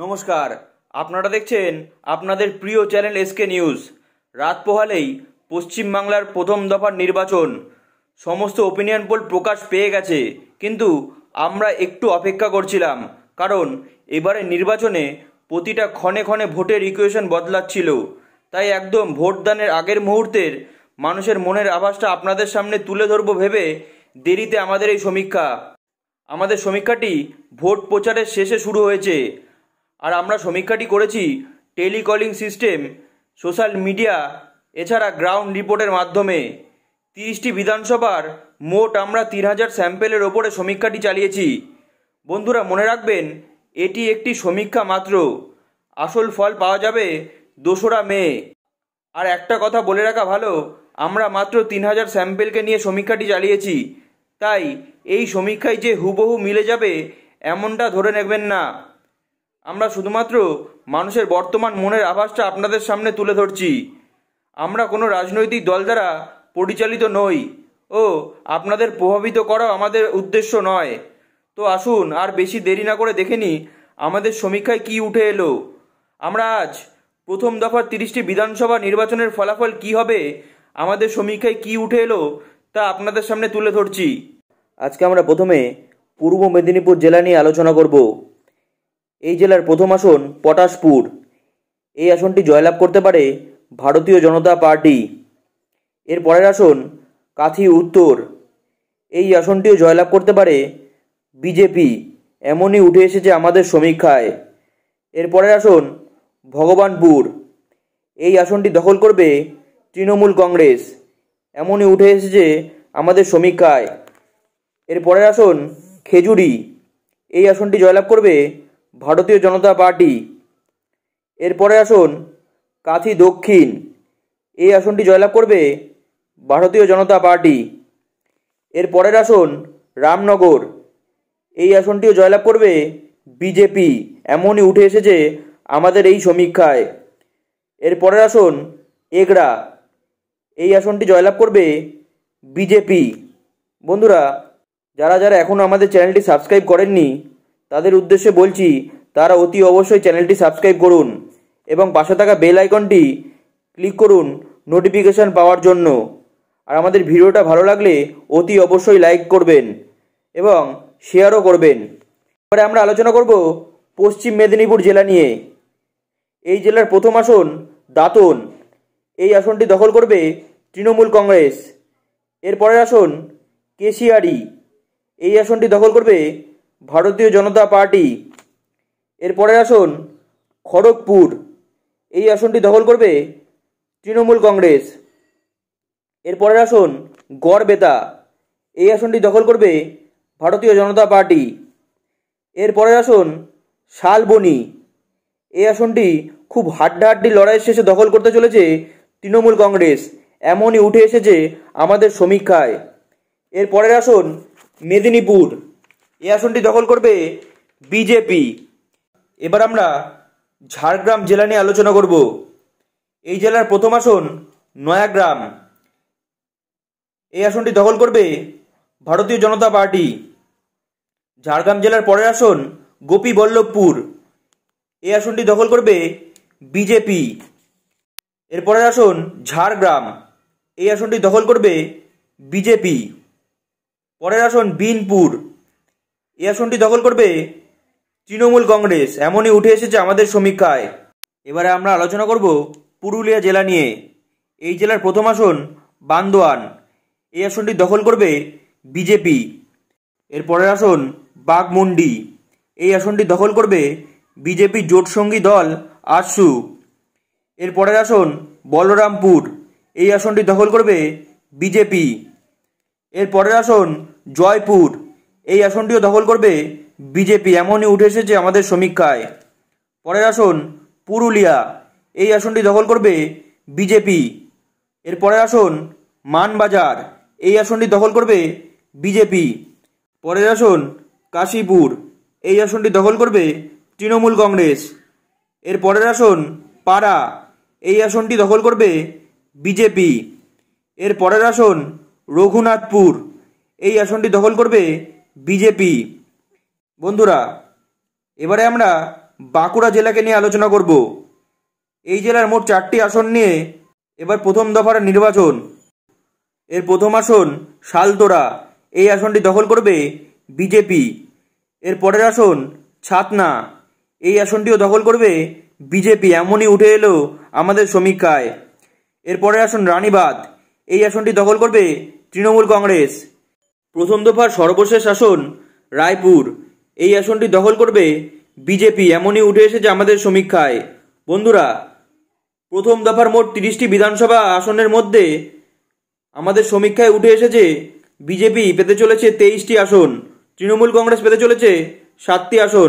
নমস্কার আপনারা দেখছেন আপনাদের প্রিয় চ্যানেল এসকে নিউজ রাত পোহালেই পশ্চিমবাংলার প্রথম দফার নির্বাচন সমস্ত ওপিনিয়ন পোল প্রকাশ পেয়ে গেছে কিন্তু আমরা একটু অপেক্ষা করছিলাম কারণ এবারে নির্বাচনে প্রতিটা ক্ষণে ক্ষণে ভোটের ইকুয়েশন বদলাচ্ছিল তাই একদম ভোটদানের আগের মুহূর্তের মানুষের মনের আভাসটা আপনাদের সামনে তুলে ধরব ভেবে দেরিতে আমাদের এই সমীক্ষা আমাদের সমীক্ষাটি ভোট প্রচারের শেষে শুরু হয়েছে আর আমরা সমীক্ষাটি করেছি টেলিকলিং সিস্টেম সোশ্যাল মিডিয়া এছাড়া গ্রাউন্ড রিপোর্টের মাধ্যমে তিরিশটি বিধানসভার মোট আমরা তিন হাজার স্যাম্পেলের ওপরে সমীক্ষাটি চালিয়েছি বন্ধুরা মনে রাখবেন এটি একটি সমীক্ষা মাত্র আসল ফল পাওয়া যাবে দোসরা মে আর একটা কথা বলে রাখা ভালো আমরা মাত্র তিন হাজার স্যাম্পেলকে নিয়ে সমীক্ষাটি চালিয়েছি তাই এই সমীক্ষায় যে হুবহু মিলে যাবে এমনটা ধরে নেবেন না আমরা শুধুমাত্র মানুষের বর্তমান মনের আভাসটা আপনাদের সামনে তুলে ধরছি আমরা কোনো রাজনৈতিক দল দ্বারা পরিচালিত নই ও আপনাদের প্রভাবিত করা আমাদের উদ্দেশ্য নয় তো আসুন আর বেশি দেরি না করে দেখেনি আমাদের সমীক্ষায় কি উঠে এলো আমরা আজ প্রথম দফার তিরিশটি বিধানসভা নির্বাচনের ফলাফল কি হবে আমাদের সমীক্ষায় কি উঠে এলো তা আপনাদের সামনে তুলে ধরছি আজকে আমরা প্রথমে পূর্ব মেদিনীপুর জেলা নিয়ে আলোচনা করব এই জেলার প্রথম আসন পটাশপুর এই আসনটি জয়লাভ করতে পারে ভারতীয় জনতা পার্টি এর পরের আসন কাথি উত্তর এই আসনটিও জয়লাভ করতে পারে বিজেপি এমনই উঠে এসেছে আমাদের সমীক্ষায় এর পরের আসন ভগবানপুর এই আসনটি দখল করবে তৃণমূল কংগ্রেস এমনই উঠে এসেছে আমাদের সমীক্ষায় এর পরের আসন খেজুরি এই আসনটি জয়লাভ করবে ভারতীয় জনতা পার্টি এরপরে আসন কাথি দক্ষিণ এই আসনটি জয়লাভ করবে ভারতীয় জনতা পার্টি এর পরের আসন রামনগর এই আসনটিও জয়লাভ করবে বিজেপি এমনই উঠে এসেছে আমাদের এই সমীক্ষায় এর পরের আসন এগড়া এই আসনটি জয়লাভ করবে বিজেপি বন্ধুরা যারা যারা এখনও আমাদের চ্যানেলটি সাবস্ক্রাইব করেননি তাদের উদ্দেশ্যে বলছি তারা অতি অবশ্যই চ্যানেলটি সাবস্ক্রাইব করুন এবং পাশে থাকা বেল আইকনটি ক্লিক করুন নোটিফিকেশান পাওয়ার জন্য আর আমাদের ভিডিওটা ভালো লাগলে অতি অবশ্যই লাইক করবেন এবং শেয়ারও করবেন এবারে আমরা আলোচনা করব পশ্চিম মেদিনীপুর জেলা নিয়ে এই জেলার প্রথম আসন দাঁতন এই আসনটি দখল করবে তৃণমূল কংগ্রেস এরপরের আসন কেশিয়ারি এই আসনটি দখল করবে ভারতীয় জনতা পার্টি এরপরের আসন খড়গপুর এই আসনটি দখল করবে তৃণমূল কংগ্রেস এরপরের আসন গড়বেতা এই আসনটি দখল করবে ভারতীয় জনতা পার্টি এরপরের আসন শালবনি এই আসনটি খুব হাড্ডাহাড্ডি লড়াইয়ের শেষে দখল করতে চলেছে তৃণমূল কংগ্রেস এমনই উঠে এসেছে আমাদের সমীক্ষায় এরপরের আসন মেদিনীপুর এই আসনটি দখল করবে বিজেপি এবার আমরা ঝাড়গ্রাম জেলা নিয়ে আলোচনা করব এই জেলার প্রথম আসন নয়াগ্রাম এই আসনটি দখল করবে ভারতীয় জনতা পার্টি ঝাড়গ্রাম জেলার পরের আসন গোপী বল্লভপুর এই আসনটি দখল করবে বিজেপি এরপরের আসন ঝাড়গ্রাম এই আসনটি দখল করবে বিজেপি পরের আসন বিনপুর এই আসনটি দখল করবে তৃণমূল কংগ্রেস এমনই উঠে এসেছে আমাদের সমীক্ষায় এবারে আমরা আলোচনা করব পুরুলিয়া জেলা নিয়ে এই জেলার প্রথম আসন বান্দোয়ান এই আসনটি দখল করবে বিজেপি এর পরের আসন বাগমুন্ডি এই আসনটি দখল করবে বিজেপি জোটসঙ্গী দল আশু এর পরের আসন বলরামপুর এই আসনটি দখল করবে বিজেপি এর পরের আসন জয়পুর এই আসনটিও দখল করবে বিজেপি এমনই উঠে এসেছে আমাদের সমীক্ষায় পরের আসন পুরুলিয়া এই আসনটি দখল করবে বিজেপি এর পরের আসন মানবাজার এই আসনটি দখল করবে বিজেপি পরের আসন কাশীপুর এই আসনটি দখল করবে তৃণমূল কংগ্রেস এর পরের আসন পাড়া এই আসনটি দখল করবে বিজেপি এর পরের আসন রঘুনাথপুর এই আসনটি দখল করবে বিজেপি বন্ধুরা এবারে আমরা বাঁকুড়া জেলাকে নিয়ে আলোচনা করব এই জেলার মোট চারটি আসন নিয়ে এবার প্রথম দফার নির্বাচন এর প্রথম আসন শালতোড়া এই আসনটি দখল করবে বিজেপি এর পরের আসন ছাতনা এই আসনটিও দখল করবে বিজেপি এমনই উঠে এলো আমাদের সমীক্ষায় এরপরের আসন রানীবাদ এই আসনটি দখল করবে তৃণমূল কংগ্রেস প্রথম দফার সর্বশেষ আসন রায়পুর এই আসনটি দখল করবে বিজেপি এমনই উঠে এসেছে আমাদের সমীক্ষায় বন্ধুরা প্রথম দফার মোট তিরিশটি বিধানসভা আসনের মধ্যে আমাদের সমীক্ষায় উঠে এসেছে বিজেপি পেতে চলেছে তেইশটি আসন তৃণমূল কংগ্রেস পেতে চলেছে সাতটি আসন